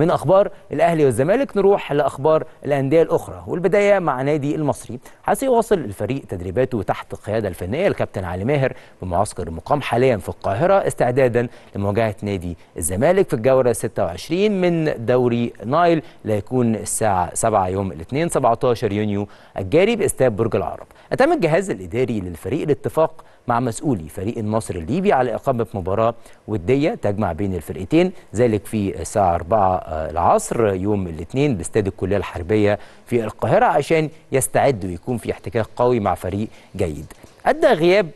من اخبار الاهلي والزمالك نروح لاخبار الانديه الاخرى والبدايه مع نادي المصري يواصل الفريق تدريباته تحت القياده الفنيه الكابتن علي ماهر بمعسكر مقام حاليا في القاهره استعدادا لمواجهه نادي الزمالك في الجوله 26 من دوري نايل اللي هيكون الساعه 7 يوم الاثنين 17 يونيو الجاري باستاد برج العرب اتم الجهاز الاداري للفريق الاتفاق مع مسؤولي فريق النصر الليبي على إقامة مباراة ودية تجمع بين الفرقتين ذلك في الساعة 4 آه، العصر يوم الاثنين باستاد الكلية الحربية في القاهرة عشان يستعد ويكون في احتكاك قوي مع فريق جيد أدى غياب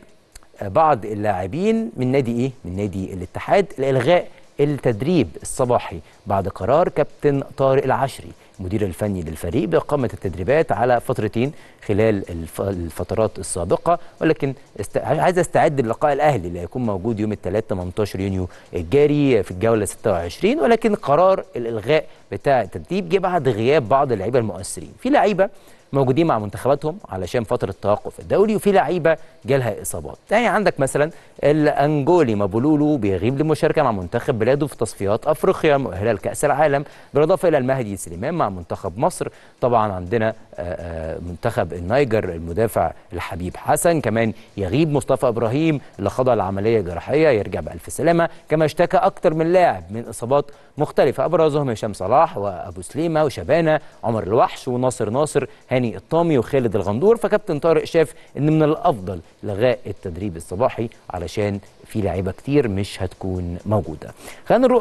آه، بعض اللاعبين من نادي إيه؟ من نادي الاتحاد لإلغاء التدريب الصباحي بعد قرار كابتن طارق العشري المدير الفني للفريق بإقامة التدريبات على فترتين خلال الفترات السابقة ولكن عايز استعد للقاء الأهلي اللي هيكون موجود يوم الثلاثة 18 يونيو الجاري في الجولة 26 ولكن قرار الإلغاء بتاع التدريب جه بعد غياب بعض اللعيبة المؤثرين في لعيبة موجودين مع منتخباتهم علشان فتره التوقف الدوري وفي لعيبه جالها اصابات يعني عندك مثلا الانجولي مابولولو بيغيب للمشاركه مع منتخب بلاده في تصفيات افريقيا مؤهله لكاس العالم بالاضافه الى المهدي سليمان مع منتخب مصر طبعا عندنا آه، آه، منتخب النايجر المدافع الحبيب حسن كمان يغيب مصطفى ابراهيم اللي خضع لعمليه جراحيه يرجع بالف سلامه كما اشتكى اكثر من لاعب من اصابات مختلفه ابرزهم هشام صلاح وابو سليمه وشبانه عمر الوحش وناصر ناصر هاني هاني الطامي وخالد الغندور فكابتن طارق شاف ان من الافضل لغاء التدريب الصباحي علشان في لعيبه كتير مش هتكون موجوده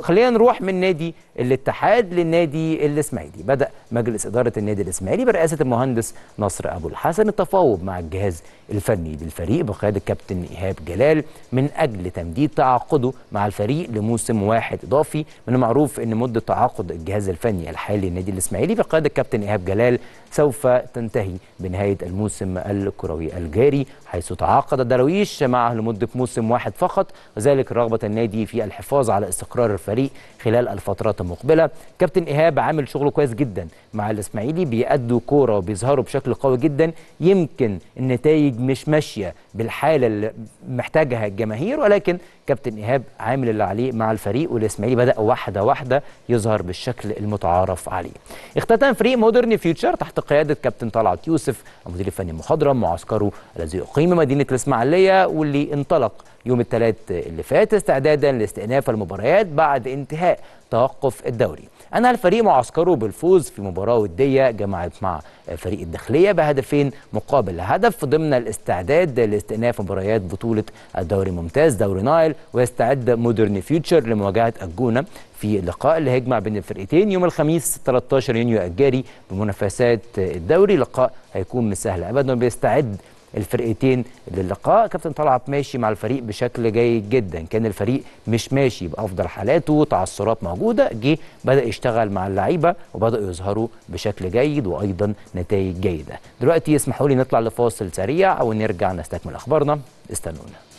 خلينا نروح من نادي الاتحاد للنادي الاسماعيلي بدا مجلس اداره النادي الاسماعيلي برئاسه المهندس نصر ابو الحسن التفاوض مع الجهاز الفني للفريق بقياده الكابتن ايهاب جلال من اجل تمديد تعاقده مع الفريق لموسم واحد اضافي من المعروف ان مده تعاقد الجهاز الفني الحالي للنادي الاسماعيلي بقياده الكابتن ايهاب جلال سوف تنتهي بنهاية الموسم الكروي الجاري حيث تعاقد الدراويش معه لمدة موسم واحد فقط وذلك رغبة النادي في الحفاظ على استقرار الفريق خلال الفترات المقبلة كابتن إيهاب عامل شغله كويس جدا مع الإسماعيلي بيأدوا كورة وبيظهروا بشكل قوي جدا يمكن النتائج مش ماشية بالحالة اللي محتاجها الجماهير ولكن كابتن إيهاب عامل اللي عليه مع الفريق والإسماعيلي بدأ واحدة واحدة يظهر بالشكل المتعارف عليه اختتم فريق مودرن فيوتشر تحت قيادة كابتن الكابتن طلعت يوسف المدير الفني المخضرم معسكره الذي أقيم مدينة الإسماعيلية واللي انطلق يوم الثلاث اللي فات استعدادا لاستئناف المباريات بعد انتهاء توقف الدوري أنهى الفريق معسكره بالفوز في مباراة ودية جمعت مع فريق الداخلية بهدفين مقابل هدف ضمن الاستعداد لاستئناف مباريات بطولة الدوري الممتاز دوري نايل ويستعد مودرن فيوتشر لمواجهة الجونة في اللقاء اللي هيجمع بين الفرقتين يوم الخميس 13 يونيو الجاري بمنافسات الدوري لقاء هيكون مش سهل أبدا بيستعد الفرقتين للقاء كابتن طلعت ماشي مع الفريق بشكل جيد جدا كان الفريق مش ماشي بافضل حالاته تعثرات موجوده جه بدا يشتغل مع اللعيبه وبداوا يظهروا بشكل جيد وايضا نتائج جيده دلوقتي اسمحوا لي نطلع لفاصل سريع ونرجع نستكمل اخبارنا استنونا